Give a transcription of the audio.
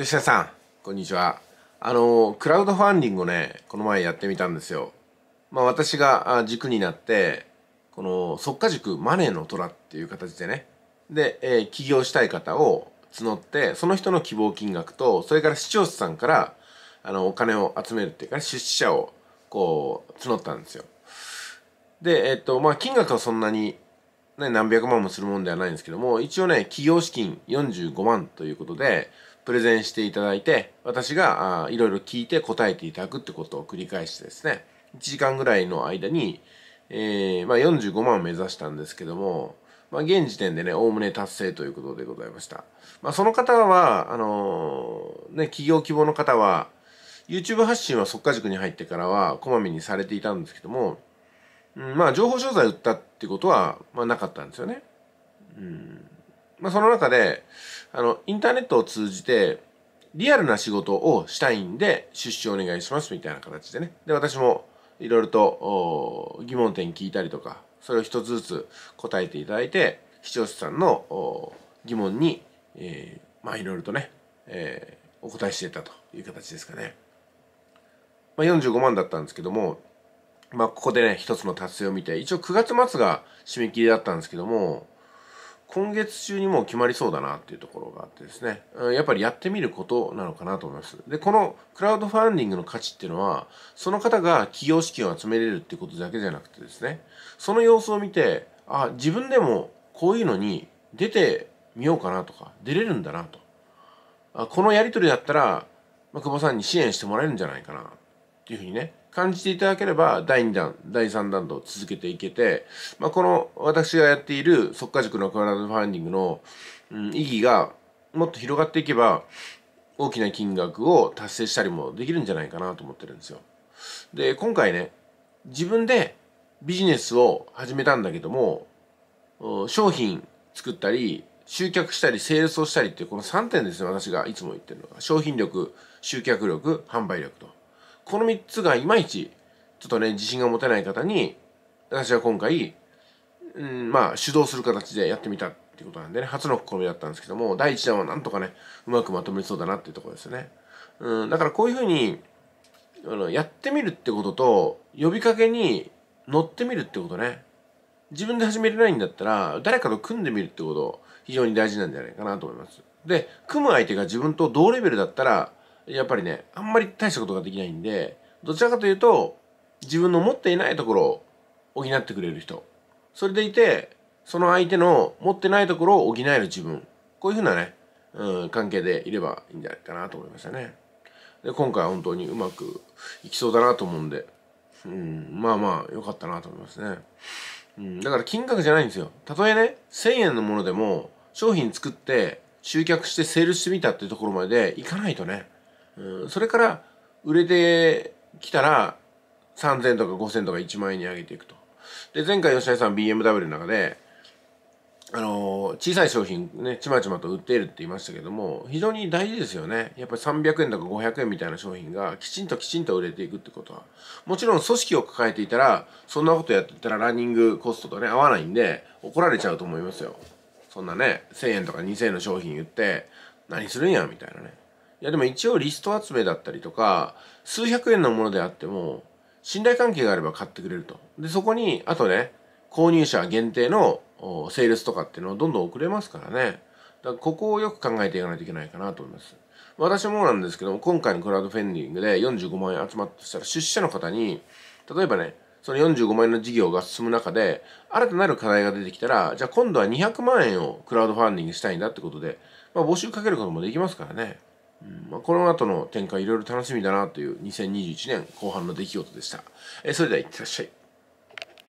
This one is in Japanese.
吉田さんこんにちはあのクラウドファンディングをねこの前やってみたんですよまあ私が軸になってこの即価塾マネーの虎っていう形でねで、えー、起業したい方を募ってその人の希望金額とそれから視聴者さんからあのお金を集めるっていうか出資者をこう募ったんですよでえっ、ー、とまあ金額はそんなにね、何百万もするもんではないんですけども、一応ね、企業資金45万ということで、プレゼンしていただいて私がいろいろ聞いて答えていただくってことを繰り返してですね1時間ぐらいの間に、えー、まあ、45万を目指したんですけども、まあ、現時点でねおおむね達成ということでございました、まあ、その方はあのー、ね企業希望の方は YouTube 発信は速稼塾に入ってからはこまめにされていたんですけども、うん、まあ情報商材売ったってことは、まあ、なかったんですよねうんまあ、その中で、あの、インターネットを通じて、リアルな仕事をしたいんで、出資お願いしますみたいな形でね。で、私もいろいろと疑問点聞いたりとか、それを一つずつ答えていただいて、視聴者さんの疑問に、えー、まあいろいろとね、えー、お答えしていたという形ですかね。まあ、45万だったんですけども、まあ、ここでね、一つの達成を見て、一応9月末が締め切りだったんですけども、今月中にもう決まりそうだなっていうところがあってですね、やっぱりやってみることなのかなと思います。で、このクラウドファンディングの価値っていうのは、その方が企業資金を集めれるっていうことだけじゃなくてですね、その様子を見て、あ、自分でもこういうのに出てみようかなとか、出れるんだなと。あこのやりとりだったら、まあ、久保さんに支援してもらえるんじゃないかなっていうふうにね感じていただければ第2弾第3弾と続けていけて、まあ、この私がやっている即化塾のクラウドファンディングの、うん、意義がもっと広がっていけば大きな金額を達成したりもできるんじゃないかなと思ってるんですよ。で今回ね自分でビジネスを始めたんだけども商品作ったり集客したりセールスをしたりっていうこの3点ですね私がいつも言ってるのが商品力集客力販売力と。この3つがいまいち、ちょっとね、自信が持てない方に、私は今回、うん、まあ、主導する形でやってみたっていうことなんでね、初の試みだったんですけども、第1弾はなんとかね、うまくまとめそうだなっていうところですよね。うん、だからこういうふうに、あの、やってみるってことと、呼びかけに乗ってみるってことね。自分で始めれないんだったら、誰かと組んでみるってこと、非常に大事なんじゃないかなと思います。で、組む相手が自分と同レベルだったら、やっぱりね、あんまり大したことができないんで、どちらかというと、自分の持っていないところを補ってくれる人。それでいて、その相手の持ってないところを補える自分。こういうふうなね、うん、関係でいればいいんじゃないかなと思いましたね。で、今回は本当にうまくいきそうだなと思うんで、うん、まあまあ良かったなと思いますね。うん、だから金額じゃないんですよ。たとえね、1000円のものでも商品作って集客してセールしてみたっていうところまでいかないとね、それから売れてきたら3000とか5000とか1万円に上げていくと。で前回吉田さん BMW の中であの小さい商品ねちまちまと売っているって言いましたけども非常に大事ですよねやっぱり300円とか500円みたいな商品がきちんときちんと売れていくってことはもちろん組織を抱えていたらそんなことやってたらランニングコストとね合わないんで怒られちゃうと思いますよそんなね1000円とか2000円の商品売って何するんやみたいなねいやでも一応リスト集めだったりとか、数百円のものであっても、信頼関係があれば買ってくれると。で、そこに、あとね、購入者限定のセールスとかっていうのをどんどん送れますからね。だからここをよく考えていかないといけないかなと思います。私もなんですけども、今回のクラウドフェンディングで45万円集まったとしたら、出資者の方に、例えばね、その45万円の事業が進む中で、新たなる課題が出てきたら、じゃあ今度は200万円をクラウドファンディングしたいんだってことで、まあ募集かけることもできますからね。うんまあ、この後の展開いろいろ楽しみだなという2021年後半の出来事でした。えそれではいってらっしゃい。